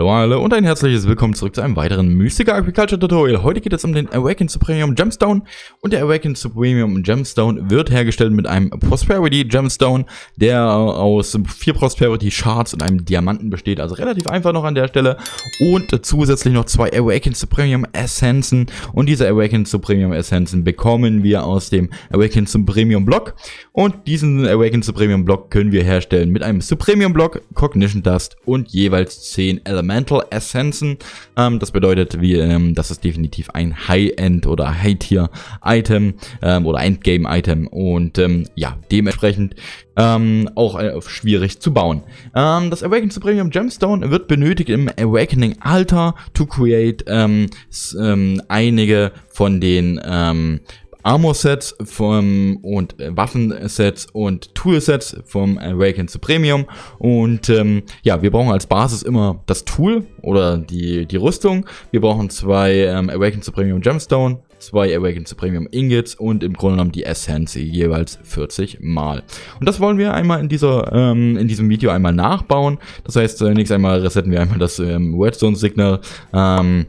Hallo alle und ein herzliches Willkommen zurück zu einem weiteren Mystica Agriculture Tutorial. Heute geht es um den Awaken Supremium Gemstone und der Awaken Supremium Gemstone wird hergestellt mit einem Prosperity Gemstone, der aus vier Prosperity Shards und einem Diamanten besteht, also relativ einfach noch an der Stelle und zusätzlich noch zwei Awaken Supremium Essenzen und diese Awaken Supremium Essenzen bekommen wir aus dem Awaken Supremium Block und diesen Awaken Supremium Block können wir herstellen mit einem Supremium Block, Cognition Dust und jeweils 10 Elemente. Elemental Essenzen. Ähm, das bedeutet, wie, ähm, das ist definitiv ein High-End oder High-Tier-Item ähm, oder Endgame-Item und ähm, ja, dementsprechend ähm, auch äh, schwierig zu bauen. Ähm, das Awakening to Premium Gemstone wird benötigt im Awakening Alter to create ähm, ähm, einige von den ähm, armor sets und äh, waffen sets und tool sets vom Awaken zu Premium. Und ähm, ja, wir brauchen als Basis immer das Tool oder die, die Rüstung. Wir brauchen zwei ähm, Awaken zu Premium Gemstone, zwei Awaken zu Premium Ingots und im Grunde genommen die Essence jeweils 40 Mal. Und das wollen wir einmal in dieser ähm, in diesem Video einmal nachbauen. Das heißt, zunächst einmal resetten wir einmal das ähm, Redstone-Signal. Ähm,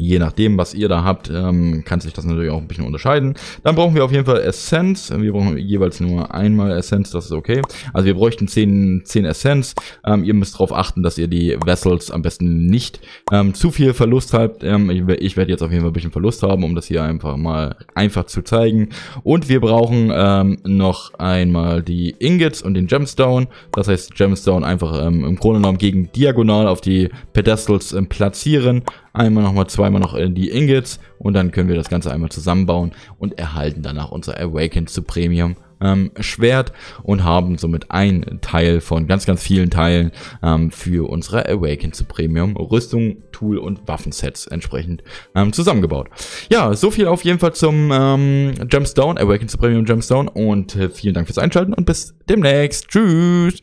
je nachdem, was ihr da habt, ähm, kann sich das natürlich auch ein bisschen unterscheiden. Dann brauchen wir auf jeden Fall Essence. Wir brauchen jeweils nur einmal Essence, das ist okay. Also wir bräuchten 10, 10 Essence. Ähm, ihr müsst darauf achten, dass ihr die Vessels am besten nicht ähm, zu viel Verlust habt. Ähm, ich, ich werde jetzt auf jeden Fall ein bisschen Verlust haben, um das hier einfach mal einfach zu zeigen. Und wir brauchen ähm, noch einmal die Ingots und den Gemstone. Das heißt, Gemstone einfach ähm, im Grunde genommen gegen diagonal auf die Pedestals ähm, platzieren einmal nochmal, zweimal noch in äh, die Ingots und dann können wir das Ganze einmal zusammenbauen und erhalten danach unser Awakened zu Premium ähm, Schwert und haben somit einen Teil von ganz, ganz vielen Teilen ähm, für unsere Awaken zu Premium Rüstung, Tool und Waffensets entsprechend ähm, zusammengebaut. Ja, so viel auf jeden Fall zum ähm, Gemstone, Awaken zu Premium Gemstone und äh, vielen Dank fürs Einschalten und bis demnächst. Tschüss!